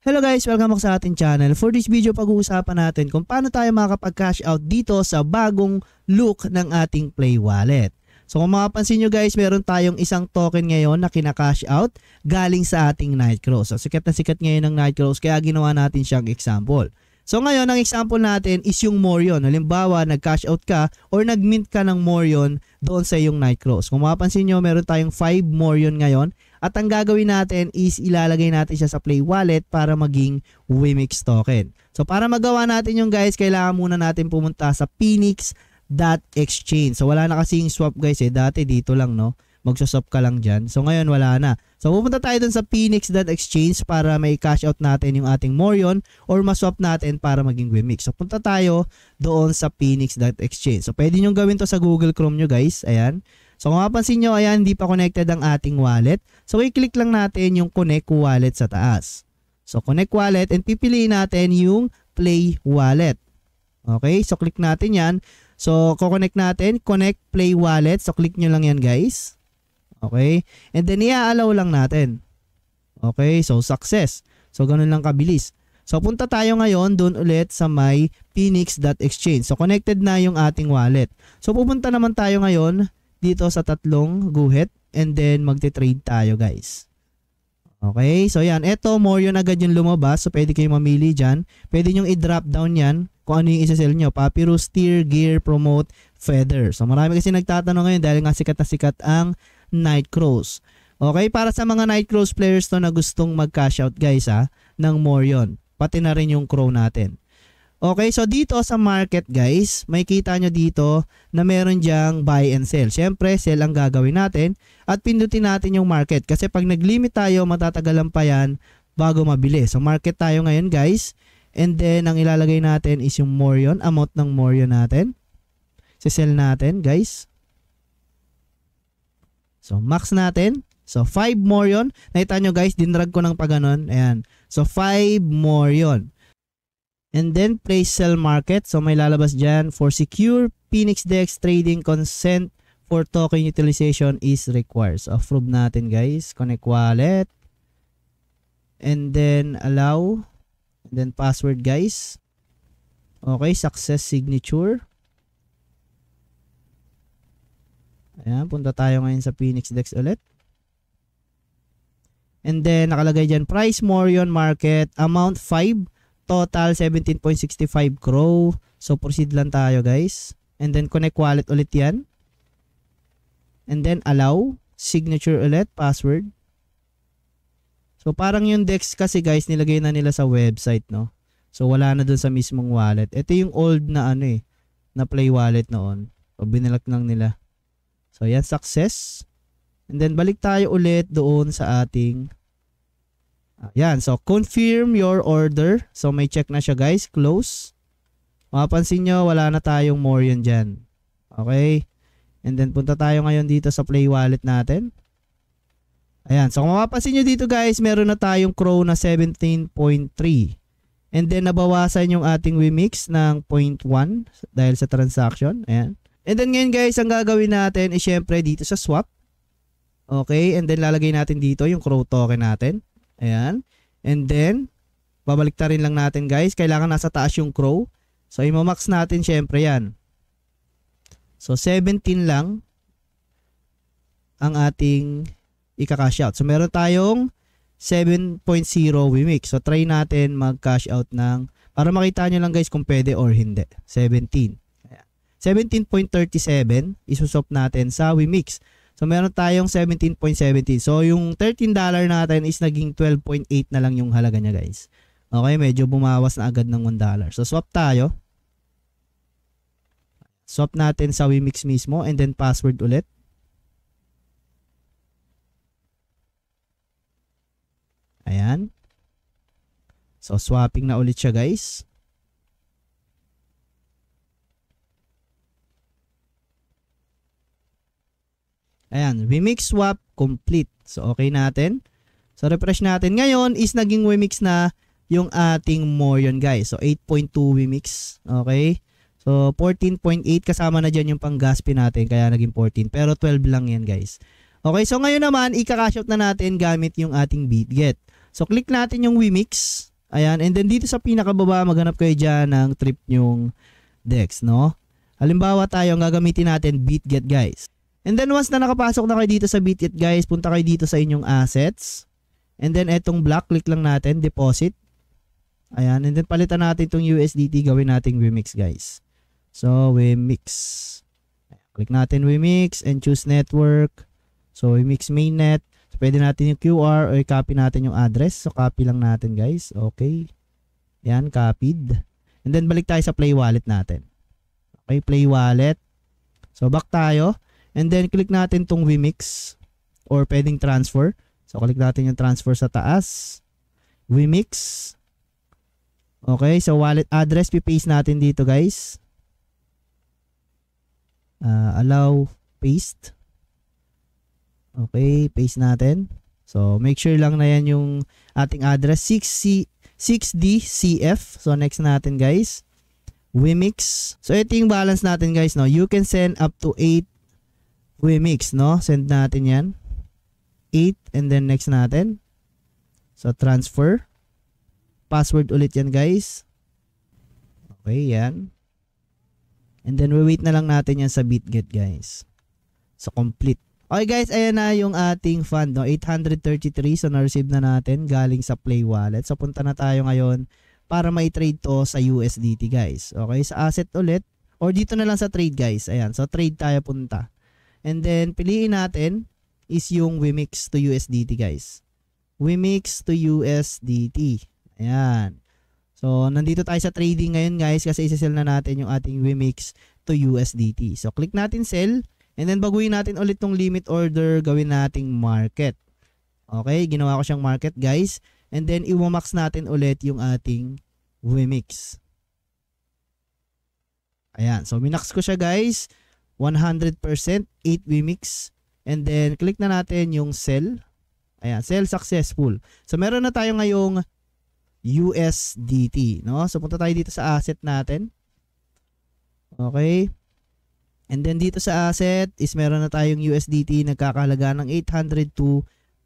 Hello guys, welcome back sa ating channel. For this video, pag-uusapan natin kung paano tayo makakapag-cash out dito sa bagong look ng ating Play Wallet. So kung makapansin nyo guys, meron tayong isang token ngayon na kina-cash out galing sa ating Nightcrow. So sikat na sikat ngayon ang Nightcrow kaya ginawa natin siyang example. So ngayon, ang example natin is yung Morion. Halimbawa, nag-cash out ka or nag-mint ka ng Morion doon sa iyong Nightcrows. Kung mapapansin nyo, meron tayong 5 Morion ngayon at ang gagawin natin is ilalagay natin siya sa Play Wallet para maging Wimix token. So para magawa natin yung guys, kailangan muna natin pumunta sa phoenix.exchange. So wala na kasi yung swap guys eh. Dati dito lang no. Magsoswap ka lang dyan. So ngayon wala na. So pupunta tayo dun sa phoenix.exchange para may cash out natin yung ating Morion or maswap natin para maging Wimix. So punta tayo doon sa phoenix.exchange. So pwede nyo gawin to sa Google Chrome nyo guys. Ayan. So kung mapansin nyo, ayan, hindi pa connected ang ating wallet. So i-click lang natin yung connect wallet sa taas. So connect wallet and pipiliin natin yung play wallet. Okay, so click natin yan. So connect natin, connect play wallet. So click nyo lang yan guys. Okay, and then i-allow lang natin. Okay, so success. So ganun lang kabilis. So punta tayo ngayon doon ulit sa my phoenix.exchange. So connected na yung ating wallet. So pupunta naman tayo ngayon dito sa tatlong guhit and then magte-trade tayo guys. Okay, so yan. Ito, more yun agad yung lumabas. So, pwede kayong mamili dyan. Pwede nyong i-drop down yan kung ano yung isa-sell nyo. Papyrus, tier, gear, promote, feather. So, marami kasi nagtatanong ngayon dahil nga sikat na sikat ang night crows. Okay, para sa mga night crows players to na gustong mag-cash out guys ha, ng more yun. Pati na rin yung crow natin. Okay, so dito sa market guys, may kita nyo dito na meron dyang buy and sell. Siyempre, sell ang gagawin natin at pindutin natin yung market. Kasi pag nag-limit tayo, matatagalan pa yan bago mabili. So market tayo ngayon guys. And then, ang ilalagay natin is yung Morion, amount ng Morion natin. Si-sell natin guys. So max natin. So 5 Morion. Nakita nyo guys, dinrag ko ng pag ganun. Ayan. So 5 Morion. And then place sell market. So may lalabas dyan for secure Phoenix DEX trading consent for token utilization is required. So approve natin guys. Connect wallet. And then allow. And then password guys. Okay, success signature. Ayan, punta tayo ngayon sa Phoenix DEX ulit. And then nakalagay dyan price Morion market amount 5 total 17.65 crow. So proceed lang tayo guys. And then connect wallet ulit yan. And then allow. Signature ulit. Password. So parang yung DEX kasi guys nilagay na nila sa website no. So wala na dun sa mismong wallet. Ito yung old na ano eh. Na play wallet noon. So binalak lang nila. So yan success. And then balik tayo ulit doon sa ating Ayan, so confirm your order. So may check na siya guys, close. Mapansin nyo, wala na tayong more yun dyan. Okay? And then punta tayo ngayon dito sa Play Wallet natin. Ayan, so kung mapapansin nyo dito guys, meron na tayong crow na 17.3. And then nabawasan yung ating Wemix ng 0.1 dahil sa transaction. Ayan. And then ngayon guys, ang gagawin natin is syempre dito sa swap. Okay, and then lalagay natin dito yung crow token natin. Ayan. And then, babaliktarin lang natin guys. Kailangan nasa taas yung crow. So, imamax natin syempre yan. So, 17 lang ang ating ika-cash out. So, meron tayong 7.0 Wimix. So, try natin mag-cash out ng, para makita nyo lang guys kung pwede or hindi. 17. 17.37, isusop natin sa Wimix. So meron tayong 17.70. So yung $13 natin is naging 12.8 na lang yung halaga niya guys. Okay, medyo bumawas na agad ng $1. So swap tayo. Swap natin sa Wemix mismo and then password ulit. Ayan. So swapping na ulit siya guys. Ayan, Wemix swap complete. So, okay natin. So, refresh natin. Ngayon is naging Wemix na yung ating Morion guys. So, 8.2 Wemix. Okay? So, 14.8 kasama na dyan yung pang-gaspi natin. Kaya naging 14. Pero 12 lang yan guys. Okay, so ngayon naman, ika-cash out na natin gamit yung ating BitGet. So, click natin yung Wemix. Ayan, and then dito sa pinakababa, maghanap kayo dyan ng trip yung DEX, no? Halimbawa tayo, ang gagamitin natin BitGet, guys. And then once na nakapasok na kayo dito sa Bitit guys, punta kayo dito sa inyong assets. And then etong black, click lang natin, deposit. Ayan, and then palitan natin itong USDT, gawin nating Wemix guys. So, Wemix. Click natin Wemix and choose network. So, Wemix mainnet. So, pwede natin yung QR or copy natin yung address. So, copy lang natin guys. Okay. Ayan, copied. And then balik tayo sa Play Wallet natin. Okay, Play Wallet. So, back tayo. And then, click natin tong Wemix or pwedeng transfer. So, click natin yung transfer sa taas. Wemix. Okay, so wallet address, pipaste natin dito guys. Uh, allow, paste. Okay, paste natin. So, make sure lang na yan yung ating address. 6C, 6DCF. So, next natin guys. Wemix. So, ito yung balance natin guys. No? You can send up to 8 We mix, no? Send natin yan. 8 and then next natin. So, transfer. Password ulit yan, guys. Okay, yan. And then, we wait na lang natin yan sa BitGet, guys. So, complete. Okay, guys. Ayan na yung ating fund, no? 833. So, na-receive na natin galing sa Play Wallet. So, punta na tayo ngayon para ma trade to sa USDT, guys. Okay, sa asset ulit. Or dito na lang sa trade, guys. Ayan. So, trade tayo punta. And then, piliin natin is yung Wimix to USDT, guys. Wimix to USDT. Ayan. So, nandito tayo sa trading ngayon, guys, kasi isa-sell na natin yung ating Wimix to USDT. So, click natin sell. And then, baguhin natin ulit tong limit order. Gawin nating market. Okay? Ginawa ko siyang market, guys. And then, iwamax natin ulit yung ating Wimix. Ayan. So, minax ko siya, guys. 100%, 8 Wimix. And then, click na natin yung sell. Ayan, sell successful. So, meron na tayo ngayong USDT. No? So, punta tayo dito sa asset natin. Okay. And then, dito sa asset is meron na tayong USDT nagkakahalaga ng 802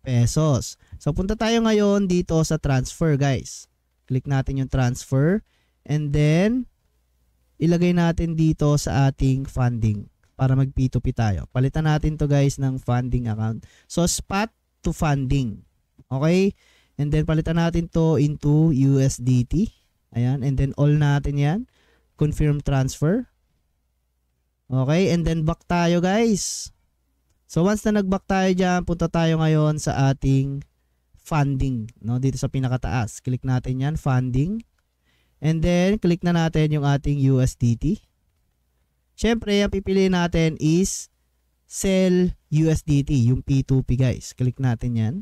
pesos. So, punta tayo ngayon dito sa transfer, guys. Click natin yung transfer. And then, ilagay natin dito sa ating funding para mag P2P tayo. Palitan natin to guys ng funding account. So spot to funding. Okay? And then palitan natin to into USDT. Ayan. And then all natin yan. Confirm transfer. Okay? And then back tayo guys. So once na nag-back tayo dyan, punta tayo ngayon sa ating funding. No? Dito sa pinakataas. Click natin yan. Funding. And then click na natin yung ating USDT. Siyempre, ang pipiliin natin is sell USDT, yung P2P guys. Click natin yan.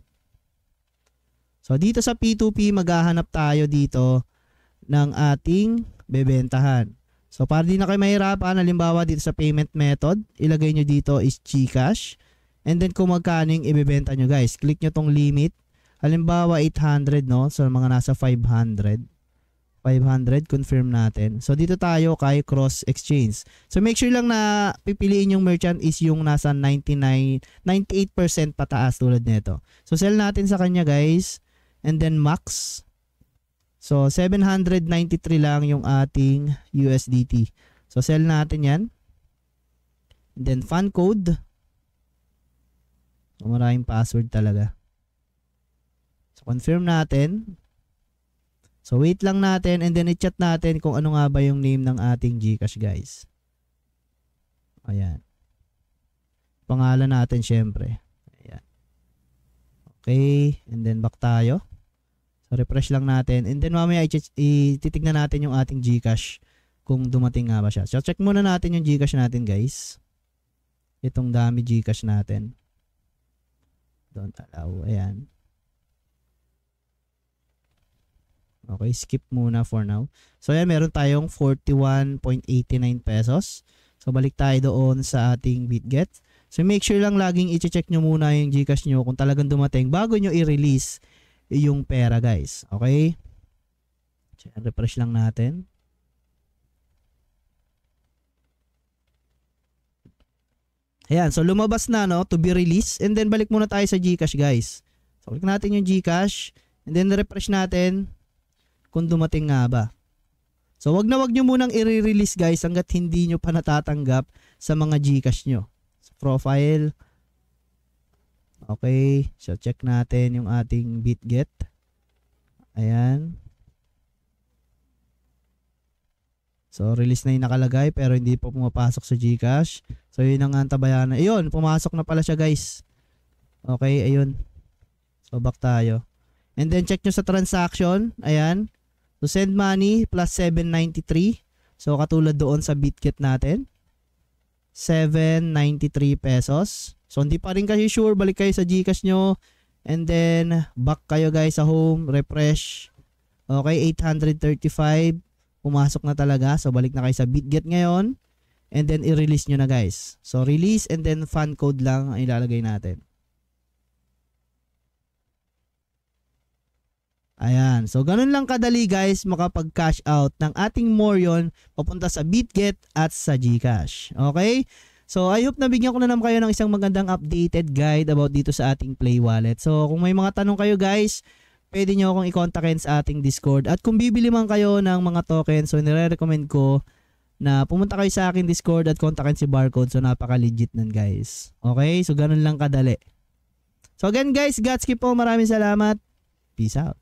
So, dito sa P2P, maghahanap tayo dito ng ating bebentahan. So, para di na kayo mahirapan, halimbawa dito sa payment method, ilagay nyo dito is Gcash. And then, kung magkano yung ibebenta nyo guys, click nyo tong limit. Halimbawa, 800, no? So, mga nasa 500. 500, confirm natin. So, dito tayo kay cross exchange. So, make sure lang na pipiliin yung merchant is yung nasa 99, 98% pataas tulad nito. So, sell natin sa kanya guys. And then max. So, 793 lang yung ating USDT. So, sell natin yan. And then, fan code. So, maraming password talaga. So, confirm natin. So, wait lang natin and then i-chat natin kung ano nga ba yung name ng ating Gcash, guys. Ayan. Pangalan natin, syempre. Ayan. Okay. And then, back tayo. So, refresh lang natin. And then, mamaya, ititignan natin yung ating Gcash kung dumating nga ba siya. So, check muna natin yung Gcash natin, guys. Itong dami Gcash natin. Don't allow. Ayan. Okay, skip muna for now. So ayan, meron tayong 41.89 pesos. So balik tayo doon sa ating BitGet. So make sure lang laging i-check nyo muna yung GCash nyo kung talagang dumating bago nyo i-release yung pera guys. Okay? Refresh lang natin. Ayan, so lumabas na no to be released and then balik muna tayo sa GCash guys. So click natin yung GCash and then refresh natin kung dumating nga ba. So wag na wag nyo munang i-release guys hanggat hindi nyo pa natatanggap sa mga Gcash nyo. So, profile. Okay. So check natin yung ating BitGet. Ayan. So, release na yung nakalagay pero hindi pa pumapasok sa Gcash. So, yun ang antabayan na. Ayun, pumasok na pala siya guys. Okay, ayun. So, back tayo. And then, check nyo sa transaction. Ayan. To send money, plus 793. So, katulad doon sa BitGet natin. 793 pesos. So, hindi pa rin kasi sure. Balik kayo sa Gcash nyo. And then, back kayo guys sa home. Refresh. Okay, 835. Pumasok na talaga. So, balik na kayo sa BitGet ngayon. And then, i-release nyo na guys. So, release and then fan code lang ang ilalagay natin. Ayan. So, ganun lang kadali guys makapag-cash out ng ating Morion papunta sa BitGet at sa GCash. Okay? So, I hope nabigyan ko na naman kayo ng isang magandang updated guide about dito sa ating Play Wallet. So, kung may mga tanong kayo guys, pwede nyo akong i-contactin sa ating Discord. At kung bibili man kayo ng mga tokens, so nire-recommend ko na pumunta kayo sa aking Discord at contactin si Barcode. So, napaka-legit nun guys. Okay? So, ganun lang kadali. So, again guys, Gatski po. Maraming salamat. Peace out.